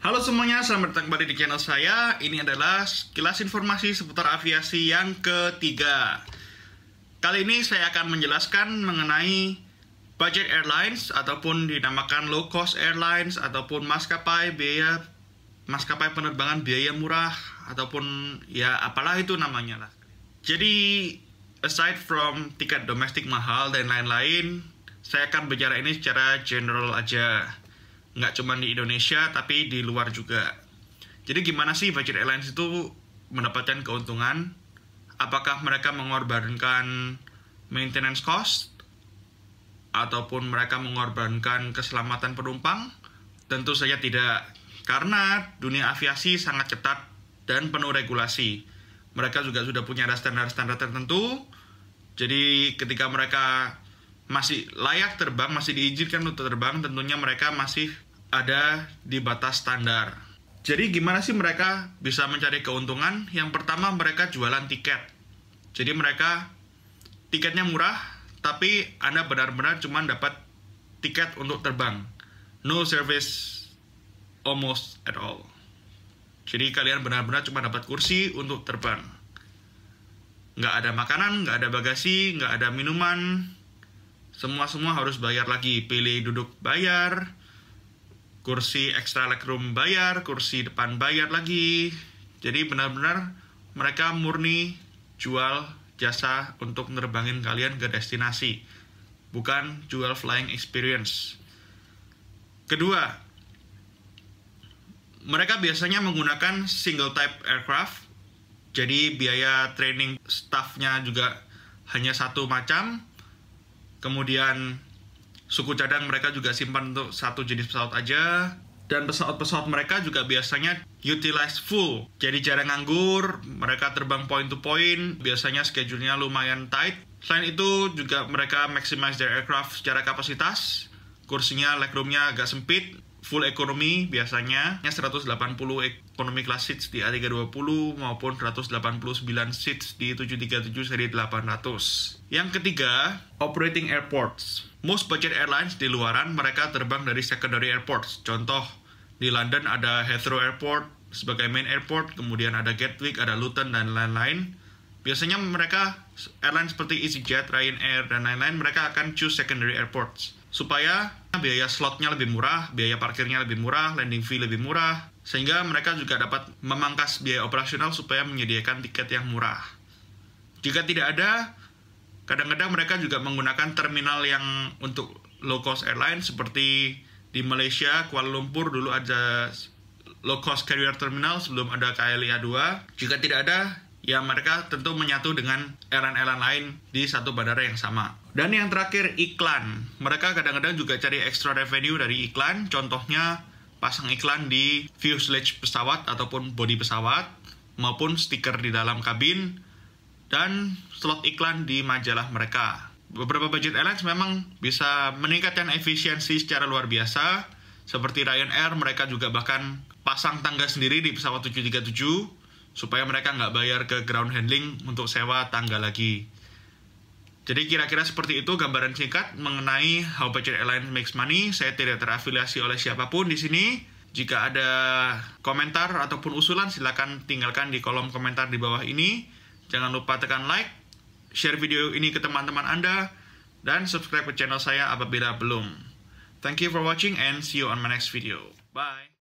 Halo semuanya, selamat datang kembali di channel saya. Ini adalah sekilas informasi seputar aviasi yang ketiga. Kali ini saya akan menjelaskan mengenai budget airlines ataupun dinamakan low cost airlines ataupun maskapai biaya maskapai penerbangan biaya murah ataupun ya apalah itu namanya lah. Jadi aside from tiket domestik mahal dan lain-lain, saya akan bicara ini secara general aja nggak cuma di Indonesia tapi di luar juga. Jadi gimana sih budget airlines itu mendapatkan keuntungan? Apakah mereka mengorbankan maintenance cost ataupun mereka mengorbankan keselamatan penumpang? Tentu saja tidak, karena dunia aviasi sangat ketat dan penuh regulasi. Mereka juga sudah punya standar-standar tertentu. Jadi ketika mereka masih layak terbang, masih diizinkan untuk terbang, tentunya mereka masih ada di batas standar. Jadi gimana sih mereka bisa mencari keuntungan? Yang pertama mereka jualan tiket. Jadi mereka tiketnya murah, tapi Anda benar-benar cuma dapat tiket untuk terbang. No service almost at all. Jadi kalian benar-benar cuma dapat kursi untuk terbang. Nggak ada makanan, nggak ada bagasi, nggak ada minuman, semua-semua harus bayar lagi. Pilih duduk bayar, kursi extra legroom bayar, kursi depan bayar lagi. Jadi benar-benar mereka murni jual jasa untuk nerbangin kalian ke destinasi, bukan jual flying experience. Kedua, mereka biasanya menggunakan single type aircraft, jadi biaya training staffnya juga hanya satu macam, kemudian suku cadang mereka juga simpan untuk satu jenis pesawat aja dan pesawat-pesawat mereka juga biasanya utilize full. Jadi jarang nganggur, mereka terbang point to point, biasanya schedule-nya lumayan tight. Selain itu juga mereka maximize their aircraft secara kapasitas, kursinya legroomnya agak sempit, full ekonomi biasanya 180 ekonomi kelas seats di A320 maupun 189 seats di 737 seri 800. Yang ketiga, operating airports. Most budget airlines di luaran mereka terbang dari secondary airports. Contoh, di London ada Heathrow Airport sebagai main airport, kemudian ada Gatwick, ada Luton, dan lain-lain. Biasanya mereka, airline seperti EasyJet, Ryanair, dan lain-lain, mereka akan choose secondary airports. Supaya biaya slotnya lebih murah, biaya parkirnya lebih murah, landing fee lebih murah, sehingga mereka juga dapat memangkas biaya operasional supaya menyediakan tiket yang murah. Jika tidak ada, kadang-kadang mereka juga menggunakan terminal yang untuk low cost airline seperti di Malaysia, Kuala Lumpur dulu ada low cost carrier terminal sebelum ada KLIA 2. Jika tidak ada, ya mereka tentu menyatu dengan airline-airline lain di satu bandara yang sama. Dan yang terakhir, iklan. Mereka kadang-kadang juga cari extra revenue dari iklan, contohnya pasang iklan di fuselage pesawat ataupun bodi pesawat, maupun stiker di dalam kabin, dan slot iklan di majalah mereka. Beberapa budget airlines memang bisa meningkatkan efisiensi secara luar biasa, seperti Ryanair, mereka juga bahkan pasang tangga sendiri di pesawat 737, supaya mereka nggak bayar ke ground handling untuk sewa tangga lagi. Jadi kira-kira seperti itu gambaran singkat mengenai How Budget airline Makes Money. Saya tidak terafiliasi oleh siapapun di sini. Jika ada komentar ataupun usulan silahkan tinggalkan di kolom komentar di bawah ini. Jangan lupa tekan like, share video ini ke teman-teman Anda, dan subscribe ke channel saya apabila belum. Thank you for watching and see you on my next video. Bye!